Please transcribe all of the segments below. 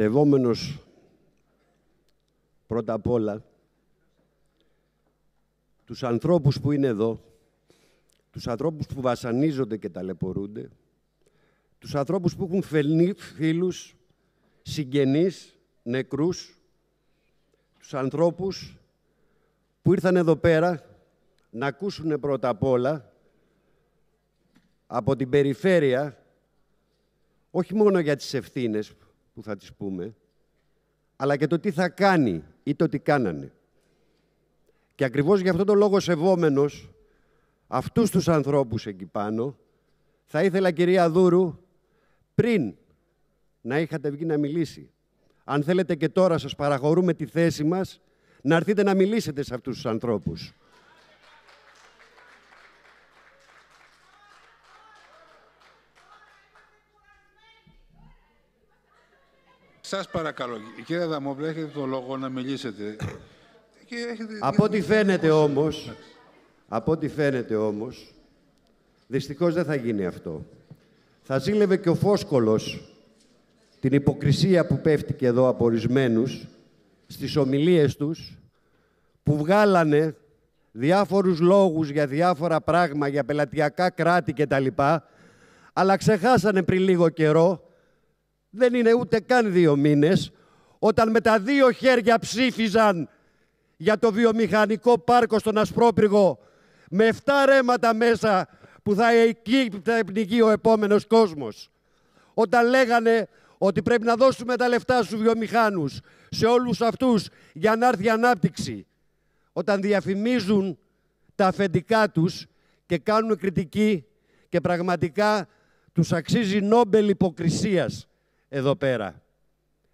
σεβόμενος πρώτα απ' όλα τους ανθρώπους που είναι εδώ, τους ανθρώπους που βασανίζονται και ταλαιπωρούνται, τους ανθρώπους που έχουν φίλους, συγγενείς, νεκρούς, τους ανθρώπους που ήρθαν εδώ πέρα να ακούσουν πρώτα απ' όλα από την περιφέρεια, όχι μόνο για τις ευθύνες που θα τις πούμε, αλλά και το τι θα κάνει ή το τι κάνανε. Και ακριβώς για αυτόν τον λόγο σεβόμενος αυτούς τους ανθρώπους εκεί πάνω, θα ήθελα κυρία Δούρου πριν να είχατε βγει να μιλήσει. Αν θέλετε και τώρα σας παραχωρούμε τη θέση μας να έρθετε να μιλήσετε σε αυτούς τους ανθρώπους. Σας παρακαλώ. Κύριε Δαμόπλα, έχετε το λόγο να μιλήσετε. Από ό,τι φαίνεται όμως, από φαίνεται όμως, δυστυχώς δεν θα γίνει αυτό. Θα ζήλευε και ο Φόσκολος την υποκρισία που πέφτει και εδώ από ορισμένους στις ομιλίες τους που βγάλανε διάφορους λόγους για διάφορα πράγματα, για πελατειακά κράτη κτλ. Αλλά ξεχάσανε πριν λίγο καιρό δεν είναι ούτε καν δύο μήνες, όταν με τα δύο χέρια ψήφιζαν για το βιομηχανικό πάρκο στον Ασπρόπυργο με 7 ρέματα μέσα που θα εκεί θα πνιγεί ο επόμενος κόσμος. Όταν λέγανε ότι πρέπει να δώσουμε τα λεφτά στους βιομηχάνους, σε όλους αυτούς για να έρθει η ανάπτυξη. Όταν διαφημίζουν τα αφεντικά τους και κάνουν κριτική και πραγματικά τους αξίζει νόμπελ υποκρισίας εδώ πέρα.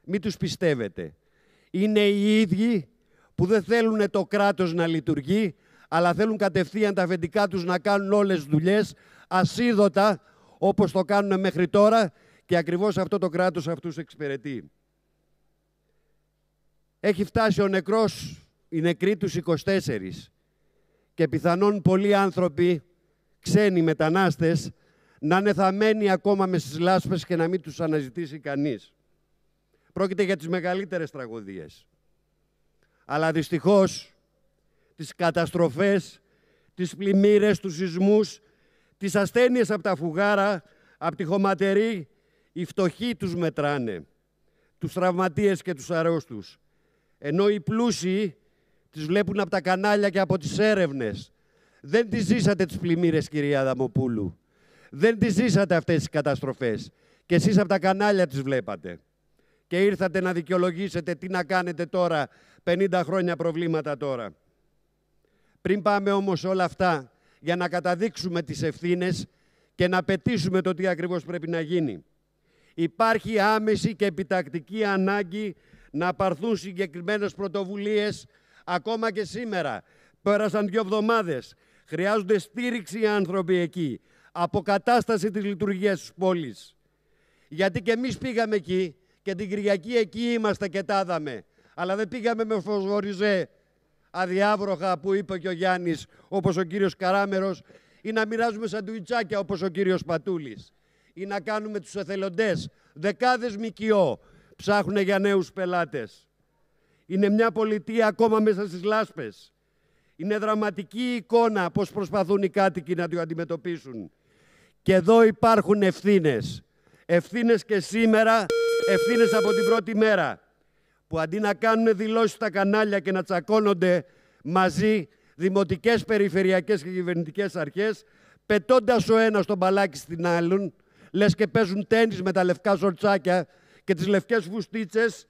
Μην τους πιστεύετε. Είναι οι ίδιοι που δεν θέλουν το κράτος να λειτουργεί, αλλά θέλουν κατευθείαν τα αφεντικά τους να κάνουν όλες τις δουλειές ασίδωτα, όπως το κάνουν μέχρι τώρα, και ακριβώς αυτό το κράτος αυτούς εξυπηρετεί. Έχει φτάσει ο νεκρός, η νεκρή τους 24 και πιθανόν πολλοί άνθρωποι, ξένοι μετανάστες, να θαμένοι ακόμα με στις λάσπες και να μην τους αναζητήσει κανείς. Πρόκειται για τις μεγαλύτερες τραγωδίες. Αλλά δυστυχώς τις καταστροφές, τις πλημμύρες, τους σεισμούς, τις ασθένειες από τα φουγάρα, από τη χωματερή, οι φτωχοί τους μετράνε, τους τραυματίες και τους αρρώστους. Ενώ οι πλούσιοι τις βλέπουν από τα κανάλια και από τις έρευνες. Δεν τις ζήσατε τις πλημμύρες, κυρία Δαμοπούλου. Δεν τις ζήσατε αυτές τις καταστροφές. Και εσείς από τα κανάλια τις βλέπατε. Και ήρθατε να δικαιολογήσετε τι να κάνετε τώρα, 50 χρόνια προβλήματα τώρα. Πριν πάμε όμως όλα αυτά, για να καταδείξουμε τις ευθύνες και να πετήσουμε το τι ακριβώς πρέπει να γίνει. Υπάρχει άμεση και επιτακτική ανάγκη να παρθούν συγκεκριμένες πρωτοβουλίες ακόμα και σήμερα. Πέρασαν δύο εβδομάδες. Χρειάζονται στήριξη οι άνθρωποι εκεί αποκατάσταση της λειτουργίας της πόλης. Γιατί και εμείς πήγαμε εκεί και την Κυριακή εκεί είμαστε και τα είδαμε. Αλλά δεν πήγαμε με φωσγοριζέ αδιάβροχα που είπε και ο Γιάννης, όπως ο κύριος Καράμερος, ή να μοιράζουμε σαντουιτσάκια όπως ο κύριος Πατούλης, ή να κάνουμε τους εθελοντές, δεκάδες μικιό, ψάχνουν για νέους πελάτες. Είναι μια πολιτεία ακόμα μέσα στις λάσπες. Είναι δραματική εικόνα πώς προσπαθούν οι κάτοικοι να το αντιμετωπίσουν. Και εδώ υπάρχουν ευθύνες. Ευθύνες και σήμερα, ευθύνες από την πρώτη μέρα. Που αντί να κάνουν δηλώσεις στα κανάλια και να τσακώνονται μαζί δημοτικές, περιφερειακές και κυβερνητικές αρχές, πετώντας ο ένας τον μπαλάκι στην άλλον, λες και παίζουν τέννις με τα λευκά σορτσάκια και τις λευκές φουστίτσες,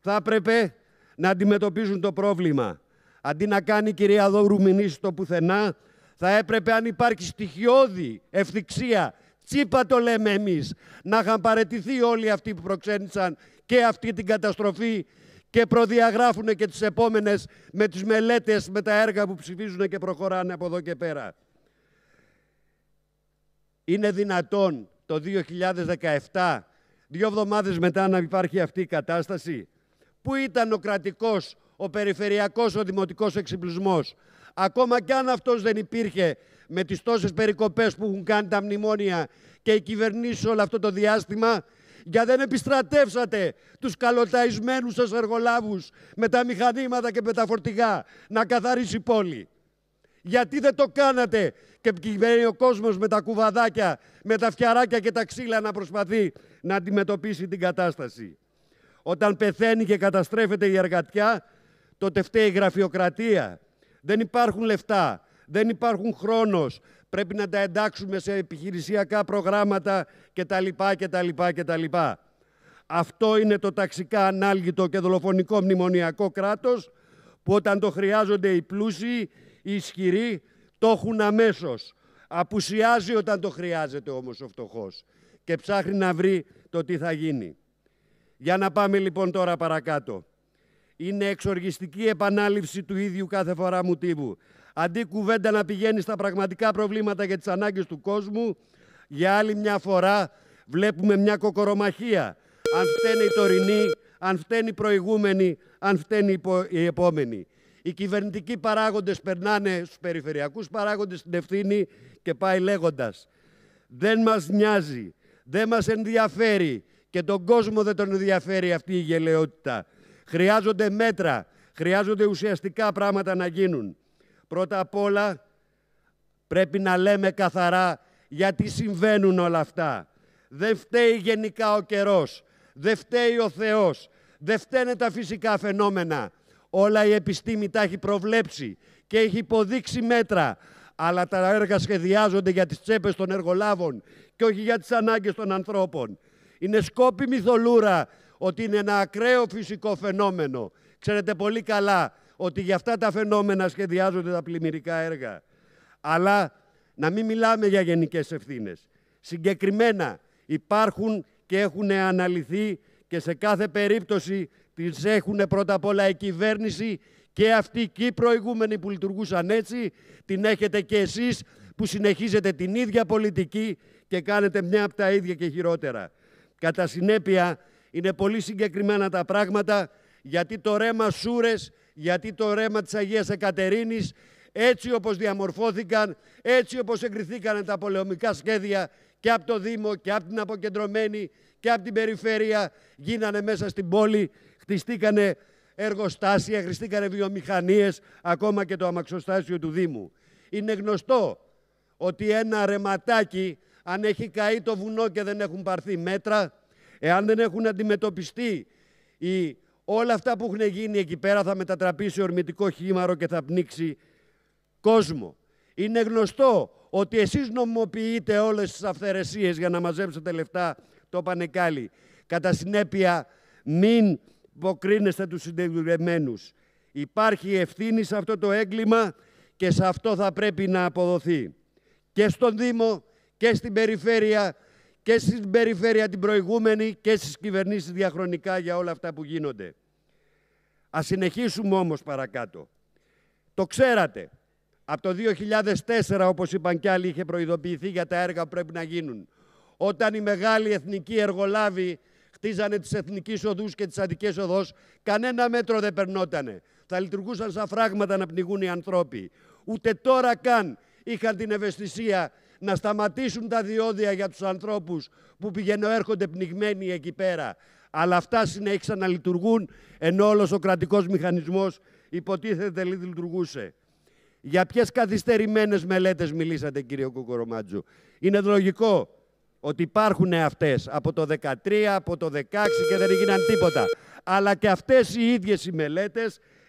θα έπρεπε να αντιμετωπίζουν το πρόβλημα. Αντί να κάνει η κυρία Δόρουμινή το πουθενά, θα έπρεπε αν υπάρχει στοιχειώδη ευθυξία, τσίπα το λέμε εμείς, να είχαν παρετηθεί όλοι αυτοί που προξένησαν και αυτή την καταστροφή και προδιαγράφουν και τις επόμενες με τις μελέτες, με τα έργα που ψηφίζουν και προχωράνε από εδώ και πέρα. Είναι δυνατόν το 2017, δύο εβδομάδες μετά να υπάρχει αυτή η κατάσταση. Πού ήταν ο κρατικός, ο περιφερειακός, ο δημοτικός εξυπλισμός. Ακόμα κι αν αυτός δεν υπήρχε με τις τόσες περικοπές που έχουν κάνει τα μνημόνια και οι κυβερνήσεις όλο αυτό το διάστημα, για δεν επιστρατεύσατε τους καλοταϊσμένους σας εργολάβους με τα μηχανήματα και με τα φορτηγά να καθαρίσει η πόλη. Γιατί δεν το κάνατε και κυβερνεί ο κόσμος με τα κουβαδάκια, με τα φτιαράκια και τα ξύλα να προσπαθεί να αντιμετωπίσει την κατάσταση. Όταν πεθαίνει και καταστρέφεται η εργατιά, τότε φταίει η γραφειοκρατία, δεν υπάρχουν λεφτά, δεν υπάρχουν χρόνος. Πρέπει να τα εντάξουμε σε επιχειρησιακά προγράμματα κτλ. τα Αυτό είναι το ταξικά ανάλγητο και δολοφονικό μνημονιακό κράτος που όταν το χρειάζονται οι πλούσιοι, οι ισχυροί, το έχουν αμέσως. Απουσιάζει όταν το χρειάζεται όμως ο φτωχός και ψάχνει να βρει το τι θα γίνει. Για να πάμε λοιπόν τώρα παρακάτω. Είναι εξοργιστική επανάληψη του ίδιου κάθε φορά μου τύπου. Αντί κουβέντα να πηγαίνει στα πραγματικά προβλήματα για τις ανάγκες του κόσμου, για άλλη μια φορά βλέπουμε μια κοκορομαχία. Αν φταίνει η τωρινή, αν φταίνει η προηγούμενη, αν φταίνει η επόμενη. Οι κυβερνητικοί παράγοντες περνάνε στους περιφερειακούς παράγοντες την ευθύνη και πάει λέγοντας «Δεν μας νοιάζει, δεν μας ενδιαφέρει και τον κόσμο δεν τον ενδιαφέρει αυτή η γελαιότητα». Χρειάζονται μέτρα, χρειάζονται ουσιαστικά πράγματα να γίνουν. Πρώτα απ' όλα πρέπει να λέμε καθαρά γιατί συμβαίνουν όλα αυτά. Δεν φταίει γενικά ο καιρός, δεν φταίει ο Θεός, δεν φταίνε τα φυσικά φαινόμενα. Όλα η επιστήμη τα έχει προβλέψει και έχει υποδείξει μέτρα. Αλλά τα έργα σχεδιάζονται για τις τσέπες των εργολάβων και όχι για τις ανάγκες των ανθρώπων. Είναι σκόπιμη θολούρα ότι είναι ένα ακραίο φυσικό φαινόμενο. Ξέρετε πολύ καλά ότι για αυτά τα φαινόμενα σχεδιάζονται τα πλημμυρικά έργα. Αλλά να μην μιλάμε για γενικές ευθύνες. Συγκεκριμένα υπάρχουν και έχουν αναλυθεί και σε κάθε περίπτωση τις έχουν πρώτα απ' όλα η κυβέρνηση και αυτοί και οι προηγούμενοι που λειτουργούσαν έτσι, την έχετε και εσείς που συνεχίζετε την ίδια πολιτική και κάνετε μια από τα ίδια και χειρότερα. Κατά συνέπεια, είναι πολύ συγκεκριμένα τα πράγματα, γιατί το ρέμα Σούρες, γιατί το ρέμα της Αγίας Εκατερίνης, έτσι όπως διαμορφώθηκαν, έτσι όπως εγκριθήκαν τα πολεμικά σχέδια και από το Δήμο και από την αποκεντρωμένη και από την περιφέρεια, γίνανε μέσα στην πόλη, χτιστήκανε εργοστάσια, χτιστήκανε βιομηχανίες, ακόμα και το αμαξοστάσιο του Δήμου. Είναι γνωστό ότι ένα ρεματάκι, αν έχει καεί το βουνό και δεν έχουν πάρθει μέτρα, Εάν δεν έχουν αντιμετωπιστεί οι, όλα αυτά που έχουν γίνει εκεί πέρα θα μετατραπεί σε ορμητικό χήμαρο και θα πνίξει κόσμο. Είναι γνωστό ότι εσείς νομοποιείτε όλες τις αυθαιρεσίες για να μαζέψετε λεφτά το πανεκάλι. Κατά συνέπεια μην υποκρίνεστε τους συντεγμένους. Υπάρχει ευθύνη σε αυτό το έγκλημα και σε αυτό θα πρέπει να αποδοθεί. Και στον Δήμο και στην Περιφέρεια και στην περιφέρεια την προηγούμενη και στις κυβερνήσεις διαχρονικά για όλα αυτά που γίνονται. Ας συνεχίσουμε όμως παρακάτω. Το ξέρατε. Από το 2004, όπως είπαν κι άλλοι, είχε προειδοποιηθεί για τα έργα που πρέπει να γίνουν. Όταν οι μεγάλοι εθνικοί εργολάβοι χτίζανε τις εθνικές οδούς και τις αντικές οδός, κανένα μέτρο δεν περνότανε. Θα λειτουργούσαν σαν φράγματα να πνιγούν οι ανθρώποι. Ούτε τώρα καν είχαν την ευαισθησία να σταματήσουν τα διόδια για τους ανθρώπους που πηγαίνουν έρχονται πνιγμένοι εκεί πέρα. Αλλά αυτά συνέχισαν να λειτουργούν ενώ όλος ο κρατικός μηχανισμός υποτίθεται λειτουργούσε. Για ποιες καθυστερημένες μελέτες μιλήσατε, κύριε Κουκορομάτζο. Είναι λογικό ότι υπάρχουν αυτές από το 2013, από το 2016 και δεν έγιναν τίποτα. Αλλά και αυτές οι ίδιες οι μελέτες,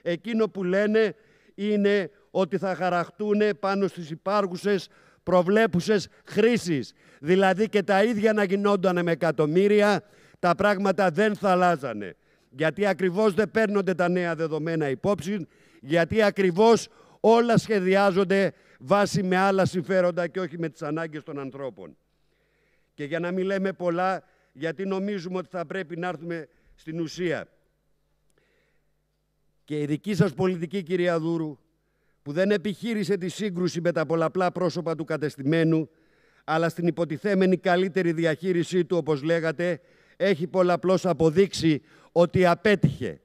εκείνο που λένε είναι ότι θα χαραχτούν πάνω στις υπάρχουσες προβλέπουσες χρήσεις. Δηλαδή και τα ίδια να γινόταν με εκατομμύρια, τα πράγματα δεν θα αλλάζανε. Γιατί ακριβώς δεν παίρνονται τα νέα δεδομένα υπόψη, γιατί ακριβώς όλα σχεδιάζονται βάσει με άλλα συμφέροντα και όχι με τις ανάγκες των ανθρώπων. Και για να μην λέμε πολλά, γιατί νομίζουμε ότι θα πρέπει να έρθουμε στην ουσία. Και η δική σας πολιτική, κυρία Δούρου, που δεν επιχείρησε τη σύγκρουση με τα πολλαπλά πρόσωπα του κατεστημένου, αλλά στην υποτιθέμενη καλύτερη διαχείρισή του, όπως λέγατε, έχει πολλαπλώς αποδείξει ότι απέτυχε.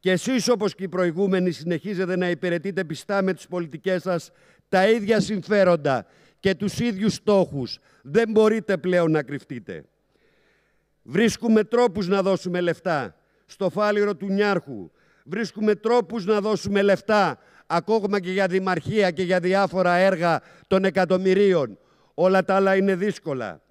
Και εσείς, όπως και οι προηγούμενοι, συνεχίζετε να υπηρετείτε πιστά με τις πολιτικές σας τα ίδια συμφέροντα και τους ίδιους στόχους. Δεν μπορείτε πλέον να κρυφτείτε. Βρίσκουμε τρόπους να δώσουμε λεφτά στο φάληρο του Νιάρχου. Βρίσκουμε τρόπους να δώσουμε λεφτά ακόμα και για δημαρχία και για διάφορα έργα των εκατομμυρίων. Όλα τα άλλα είναι δύσκολα.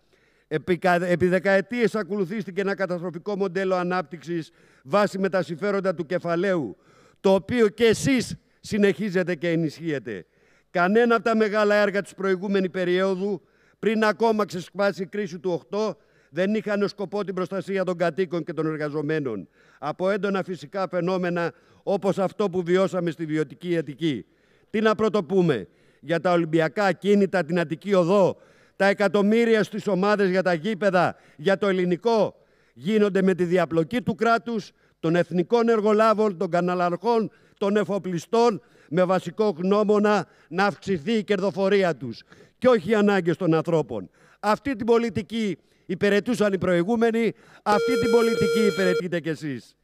Επί, δεκαετίες ακολουθήστηκε ένα καταστροφικό μοντέλο ανάπτυξης βάσει με τα συμφέροντα του κεφαλαίου, το οποίο και εσείς συνεχίζετε και ενισχύετε. Κανένα από τα μεγάλα έργα της προηγούμενη περίοδου, πριν ακόμα ξεσπάσει η κρίση του 8, δεν είχαν ως σκοπό την προστασία των κατοίκων και των εργαζομένων από έντονα φυσικά φαινόμενα όπως αυτό που βιώσαμε στη βιωτική Αττική. Τι να πρωτοπούμε για τα Ολυμπιακά κίνητα, την Αττική Οδό, τα εκατομμύρια στις ομάδες για τα γήπεδα, για το ελληνικό, γίνονται με τη διαπλοκή του κράτους, των εθνικών εργολάβων, των καναλαρχών, των εφοπλιστών, με βασικό γνώμονα να αυξηθεί η κερδοφορία τους και όχι οι ανάγκες των ανθρώπων. Αυτή την πολιτική υπηρετούσαν οι προηγούμενοι, αυτή την πολιτική υπηρετείτε κι εσείς.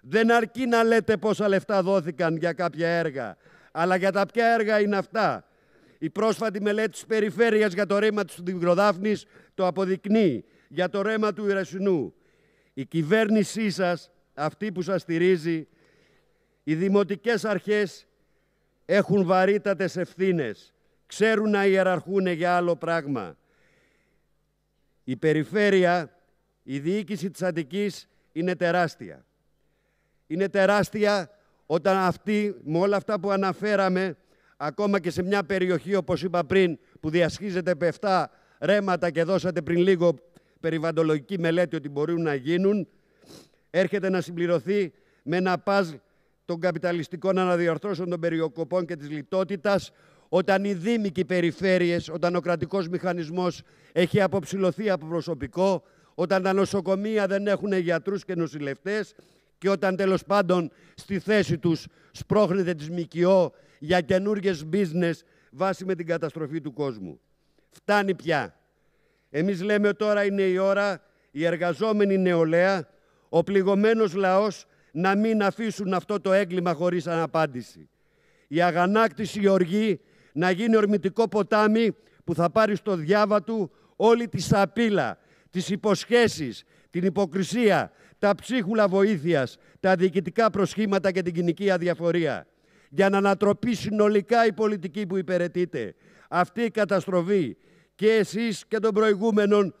Δεν αρκεί να λέτε πόσα λεφτά δόθηκαν για κάποια έργα, αλλά για τα ποια έργα είναι αυτά. Η πρόσφατη μελέτη της περιφέρειας για το ρέμα του Δημικροδάφνης το αποδεικνύει για το ρέμα του Ιρεσινού. Η κυβέρνησή σας, αυτή που σας στηρίζει, οι δημοτικές αρχές έχουν βαρύτατες ευθύνες. Ξέρουν να ιεραρχούν για άλλο πράγμα. Η περιφέρεια, η διοίκηση της Αττικής είναι τεράστια. Είναι τεράστια όταν αυτή, με όλα αυτά που αναφέραμε, ακόμα και σε μια περιοχή, όπως είπα πριν, που διασχίζεται με 7 ρέματα και δώσατε πριν λίγο περιβαντολογική μελέτη ότι μπορούν να γίνουν, έρχεται να συμπληρωθεί με ένα πάζ των καπιταλιστικών αναδιορθώσεων των περιοκοπών και της λιτότητας, όταν οι δήμοι και οι περιφέρειες, όταν ο κρατικός μηχανισμός έχει αποψηλωθεί από προσωπικό, όταν τα νοσοκομεία δεν έχουν γιατρούς και νοσηλευτές και όταν τέλος πάντων στη θέση τους σπρώχνεται της ΜΚΟ για καινούργιες business βάσει με την καταστροφή του κόσμου. Φτάνει πια. Εμείς λέμε τώρα είναι η ώρα οι εργαζόμενοι νεολαία, ο πληγωμένος λαός να μην αφήσουν αυτό το έγκλημα χωρίς αναπάντηση. Η αγανάκτηση η οργή να γίνει ορμητικό ποτάμι που θα πάρει στο διάβα του όλη τη σαπίλα, τις υποσχέσεις, την υποκρισία, τα ψίχουλα βοήθειας, τα διοικητικά προσχήματα και την κοινική αδιαφορία. Για να ανατροπεί συνολικά η πολιτική που υπηρετείτε. Αυτή η καταστροφή και εσείς και των προηγούμενων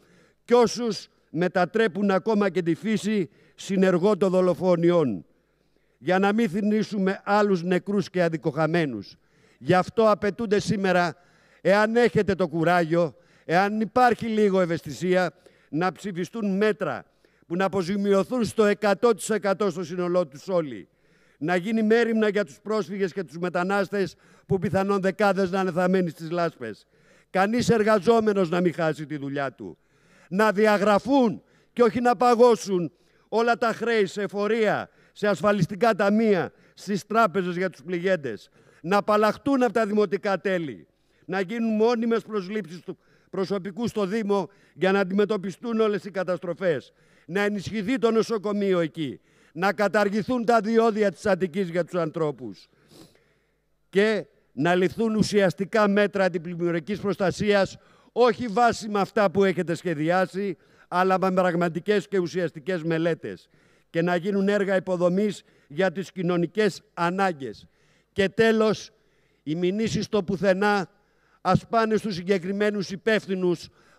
και όσους μετατρέπουν ακόμα και τη φύση συνεργό των δολοφονιών. Για να μην θυνήσουμε άλλους νεκρούς και αδικοχαμένους. Γι' αυτό απαιτούνται σήμερα, εάν έχετε το κουράγιο, εάν υπάρχει λίγο ευαισθησία, να ψηφιστούν μέτρα που να αποζημιωθούν στο 100% στο σύνολό τους όλοι. Να γίνει μέρημνα για τους πρόσφυγες και τους μετανάστες που πιθανόν δεκάδες να είναι θαμένοι στις λάσπες. Κανείς εργαζόμενος να μην χάσει τη δουλειά του. Να διαγραφούν και όχι να παγώσουν όλα τα χρέη σε εφορία, σε ασφαλιστικά ταμεία, στις τράπεζες για τους πληγέντες να απαλλαχτούν από τα δημοτικά τέλη, να γίνουν μόνιμες προσλήψεις του προσωπικού στο Δήμο για να αντιμετωπιστούν όλες οι καταστροφές, να ενισχυθεί το νοσοκομείο εκεί, να καταργηθούν τα διόδια της Αττικής για τους ανθρώπους και να ληφθούν ουσιαστικά μέτρα αντιπλημμυρικής προστασίας, όχι βάση με αυτά που έχετε σχεδιάσει, αλλά με πραγματικές και ουσιαστικές μελέτες και να γίνουν έργα υποδομής για τις κοινωνικές ανάγκες. Και τέλος, οι μηνύσεις στο πουθενά ας πάνε στους συγκεκριμένους υπεύθυνους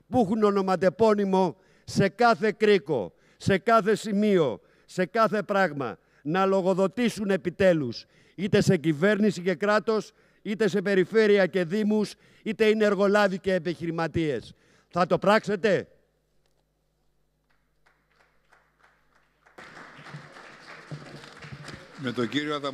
που έχουν ονοματεπώνυμο σε κάθε κρίκο, σε κάθε σημείο, σε κάθε πράγμα, να λογοδοτήσουν επιτέλους, είτε σε κυβέρνηση και κράτος, είτε σε περιφέρεια και δήμους, είτε είναι εργολάβοι και επιχειρηματίες. Θα το πράξετε. Με τον κύριο